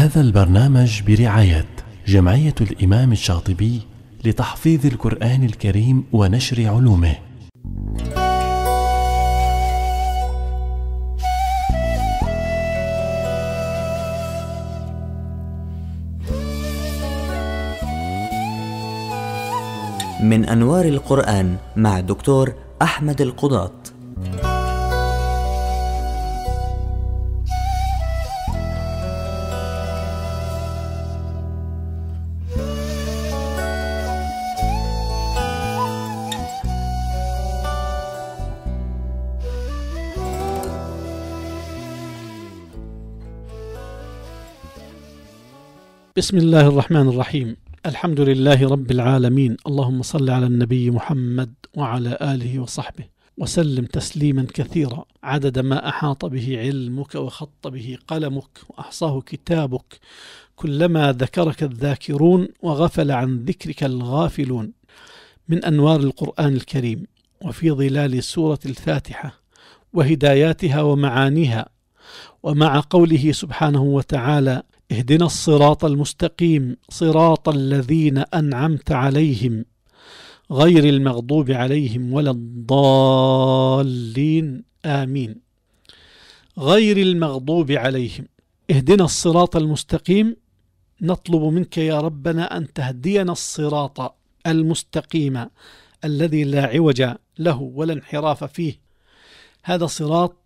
هذا البرنامج برعاية جمعية الإمام الشاطبي لتحفيظ القرآن الكريم ونشر علومه. من أنوار القرآن مع دكتور أحمد القضاة بسم الله الرحمن الرحيم الحمد لله رب العالمين اللهم صل على النبي محمد وعلى آله وصحبه وسلم تسليما كثيرا عدد ما أحاط به علمك وخط به قلمك وأحصاه كتابك كلما ذكرك الذاكرون وغفل عن ذكرك الغافلون من أنوار القرآن الكريم وفي ظلال سورة الفاتحة وهداياتها ومعانيها ومع قوله سبحانه وتعالى اهدنا الصراط المستقيم صراط الذين انعمت عليهم غير المغضوب عليهم ولا الضالين امين غير المغضوب عليهم اهدنا الصراط المستقيم نطلب منك يا ربنا ان تهدينا الصراط المستقيم الذي لا عوج له ولا انحراف فيه هذا صراط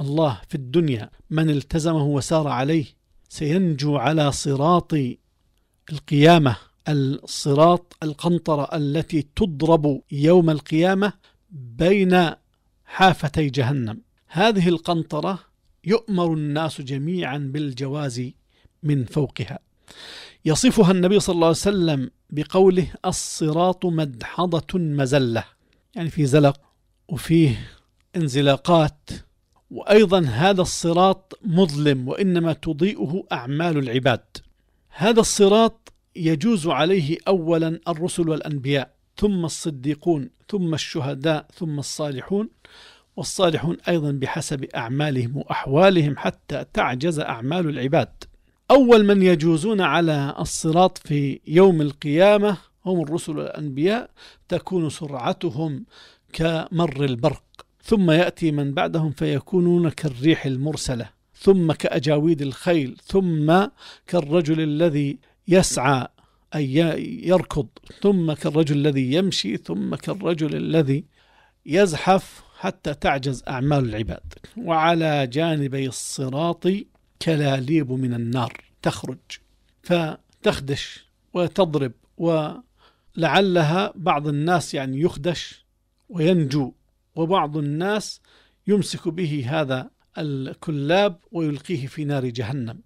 الله في الدنيا من التزمه وسار عليه سينجو على صراط القيامة الصراط القنطرة التي تضرب يوم القيامة بين حافتي جهنم هذه القنطرة يؤمر الناس جميعا بالجواز من فوقها يصفها النبي صلى الله عليه وسلم بقوله الصراط مدحضة مزلة يعني في زلق وفيه انزلاقات وايضا هذا الصراط مظلم وانما تضيئه اعمال العباد هذا الصراط يجوز عليه اولا الرسل والانبياء ثم الصديقون ثم الشهداء ثم الصالحون والصالحون ايضا بحسب اعمالهم واحوالهم حتى تعجز اعمال العباد اول من يجوزون على الصراط في يوم القيامه هم الرسل والانبياء تكون سرعتهم كمر البرق ثم يأتي من بعدهم فيكونون كالريح المرسلة ثم كأجاويد الخيل ثم كالرجل الذي يسعى أي يركض ثم كالرجل الذي يمشي ثم كالرجل الذي يزحف حتى تعجز أعمال العباد وعلى جانبي الصراط كلاليب من النار تخرج فتخدش وتضرب ولعلها بعض الناس يعني يخدش وينجو وبعض الناس يمسك به هذا الكلاب ويلقيه في نار جهنم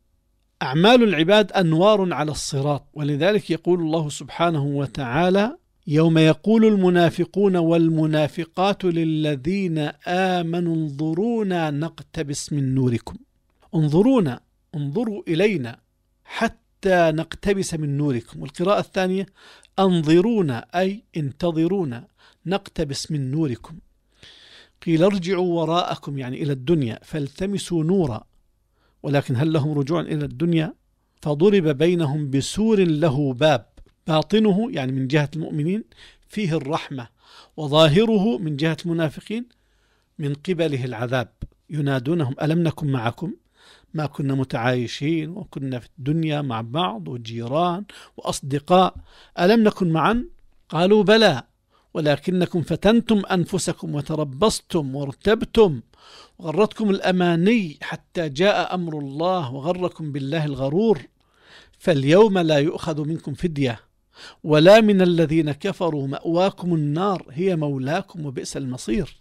أعمال العباد أنوار على الصراط ولذلك يقول الله سبحانه وتعالى يوم يقول المنافقون والمنافقات للذين آمنوا انظرونا نقتبس من نوركم انظرونا انظروا إلينا حتى نقتبس من نوركم والقراءة الثانية انظرونا أي انتظرونا نقتبس من نوركم قيل ارجعوا وراءكم يعني إلى الدنيا فالتمسوا نورا ولكن هل لهم رجوع إلى الدنيا فضرب بينهم بسور له باب باطنه يعني من جهة المؤمنين فيه الرحمة وظاهره من جهة المنافقين من قبله العذاب ينادونهم ألم نكن معكم ما كنا متعايشين وكنا في الدنيا مع بعض وجيران وأصدقاء ألم نكن معا قالوا بلى ولكنكم فتنتم أنفسكم وتربصتم وارتبتم وغرتكم الأماني حتى جاء أمر الله وغركم بالله الغرور فاليوم لا يؤخذ منكم فدية ولا من الذين كفروا مأواكم النار هي مولاكم وبئس المصير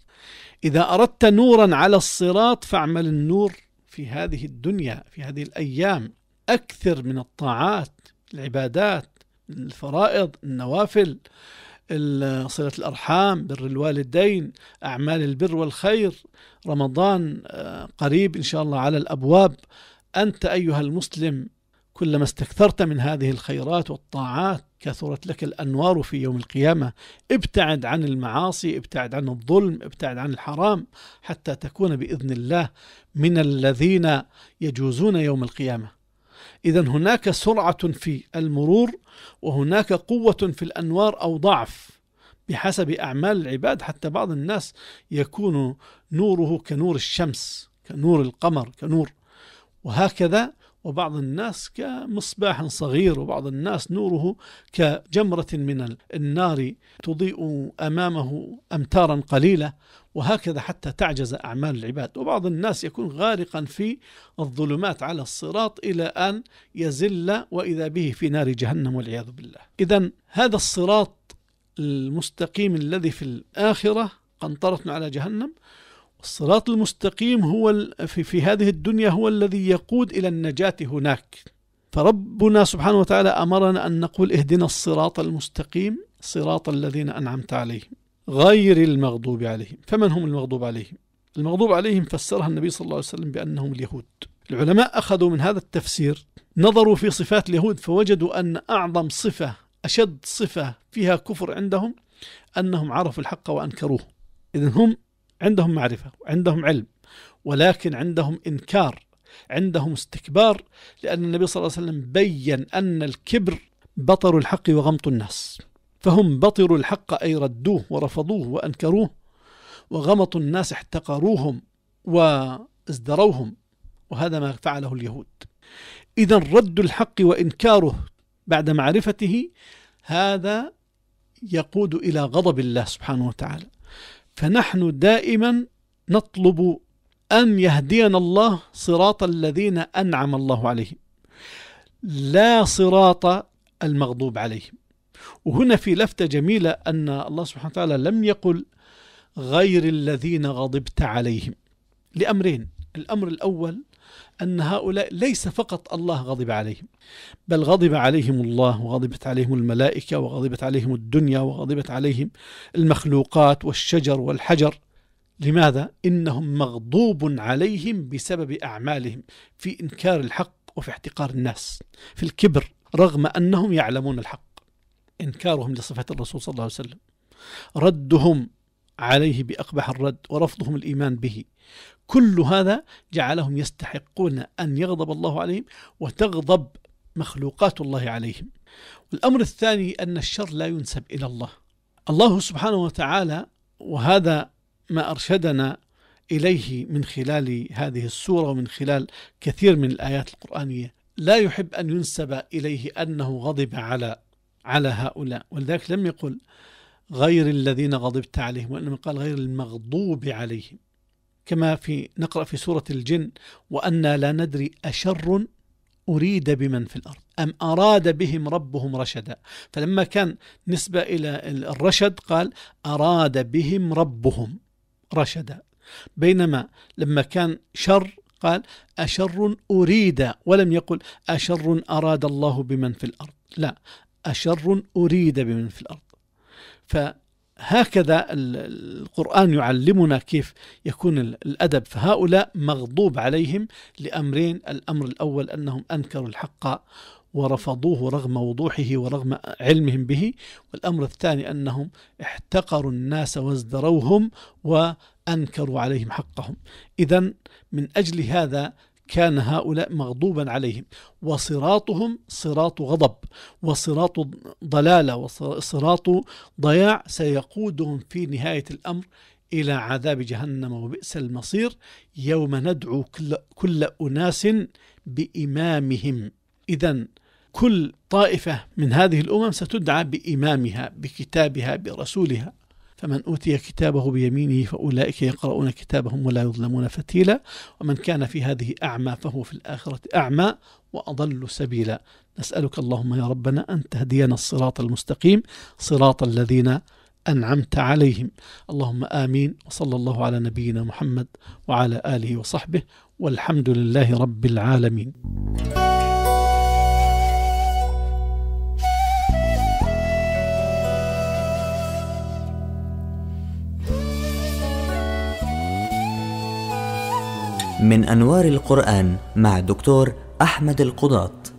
إذا أردت نورا على الصراط فاعمل النور في هذه الدنيا في هذه الأيام أكثر من الطاعات العبادات الفرائض النوافل صلة الأرحام بر الوالدين أعمال البر والخير رمضان آه، قريب إن شاء الله على الأبواب أنت أيها المسلم كلما استكثرت من هذه الخيرات والطاعات كثرت لك الأنوار في يوم القيامة ابتعد عن المعاصي ابتعد عن الظلم ابتعد عن الحرام حتى تكون بإذن الله من الذين يجوزون يوم القيامة إذا هناك سرعة في المرور وهناك قوة في الأنوار أو ضعف بحسب أعمال العباد حتى بعض الناس يكون نوره كنور الشمس كنور القمر كنور وهكذا وبعض الناس كمصباح صغير وبعض الناس نوره كجمرة من النار تضيء أمامه أمتارا قليلة وهكذا حتى تعجز أعمال العباد وبعض الناس يكون غارقا في الظلمات على الصراط إلى أن يزل وإذا به في نار جهنم والعياذ بالله إذا هذا الصراط المستقيم الذي في الآخرة قنطرة على جهنم الصراط المستقيم هو في, في هذه الدنيا هو الذي يقود إلى النجاة هناك فربنا سبحانه وتعالى أمرنا أن نقول اهدنا الصراط المستقيم صراط الذين أنعمت عليهم غير المغضوب عليهم فمن هم المغضوب عليهم المغضوب عليهم فسرها النبي صلى الله عليه وسلم بأنهم اليهود العلماء أخذوا من هذا التفسير نظروا في صفات اليهود فوجدوا أن أعظم صفة أشد صفة فيها كفر عندهم أنهم عرفوا الحق وأنكروه إذن هم عندهم معرفة وعندهم علم ولكن عندهم إنكار عندهم استكبار لأن النبي صلى الله عليه وسلم بين أن الكبر بطر الحق وغمط الناس فهم بطروا الحق أي ردوه ورفضوه وأنكروه وغمطوا الناس احتقروهم وازدروهم وهذا ما فعله اليهود إذا رد الحق وإنكاره بعد معرفته هذا يقود إلى غضب الله سبحانه وتعالى فنحن دائما نطلب أن يهدينا الله صراط الذين أنعم الله عليهم لا صراط المغضوب عليهم وهنا في لفتة جميلة أن الله سبحانه وتعالى لم يقل غير الذين غضبت عليهم لأمرين الأمر الأول أن هؤلاء ليس فقط الله غضب عليهم بل غضب عليهم الله وغضبت عليهم الملائكة وغضبت عليهم الدنيا وغضبت عليهم المخلوقات والشجر والحجر لماذا؟ إنهم مغضوب عليهم بسبب أعمالهم في إنكار الحق وفي احتقار الناس في الكبر رغم أنهم يعلمون الحق إنكارهم لصفة الرسول صلى الله عليه وسلم ردهم عليه باقبح الرد ورفضهم الايمان به كل هذا جعلهم يستحقون ان يغضب الله عليهم وتغضب مخلوقات الله عليهم والامر الثاني ان الشر لا ينسب الى الله الله سبحانه وتعالى وهذا ما ارشدنا اليه من خلال هذه السوره ومن خلال كثير من الايات القرانيه لا يحب ان ينسب اليه انه غضب على على هؤلاء ولذلك لم يقل غير الذين غضبت عليهم وإنما قال غير المغضوب عليهم كما في نقرأ في سورة الجن وأنا لا ندري أشر أريد بمن في الأرض أم أراد بهم ربهم رشدا فلما كان نسبة إلى الرشد قال أراد بهم ربهم رشدا بينما لما كان شر قال أشر أريد ولم يقل أشر أراد الله بمن في الأرض لا أشر أريد بمن في الأرض فهكذا القرآن يعلمنا كيف يكون الأدب فهؤلاء مغضوب عليهم لأمرين الأمر الأول أنهم أنكروا الحق ورفضوه رغم وضوحه ورغم علمهم به والأمر الثاني أنهم احتقروا الناس وازدروهم وأنكروا عليهم حقهم إذا من أجل هذا كان هؤلاء مغضوبا عليهم وصراطهم صراط غضب وصراط ضلاله وصراط ضياع سيقودهم في نهايه الامر إلى عذاب جهنم وبئس المصير يوم ندعو كل, كل أناس بإمامهم إذا كل طائفة من هذه الأمم ستدعى بإمامها بكتابها برسولها فمن أوتي كتابه بيمينه فأولئك يقرؤون كتابهم ولا يظلمون فتيلا ومن كان في هذه أعمى فهو في الآخرة أعمى وأضل سبيلا نسألك اللهم يا ربنا أن تهدينا الصراط المستقيم صراط الذين أنعمت عليهم اللهم آمين وصلى الله على نبينا محمد وعلى آله وصحبه والحمد لله رب العالمين من أنوار القرآن مع دكتور أحمد القضاة